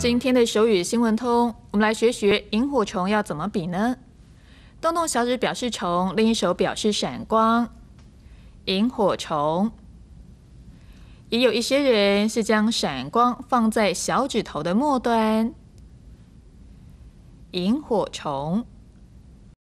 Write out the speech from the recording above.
今天的手语新闻通，我们来学学萤火虫要怎么比呢？动动小指表示虫，另一手表示闪光。萤火虫。也有一些人是将闪光放在小指头的末端。萤火虫。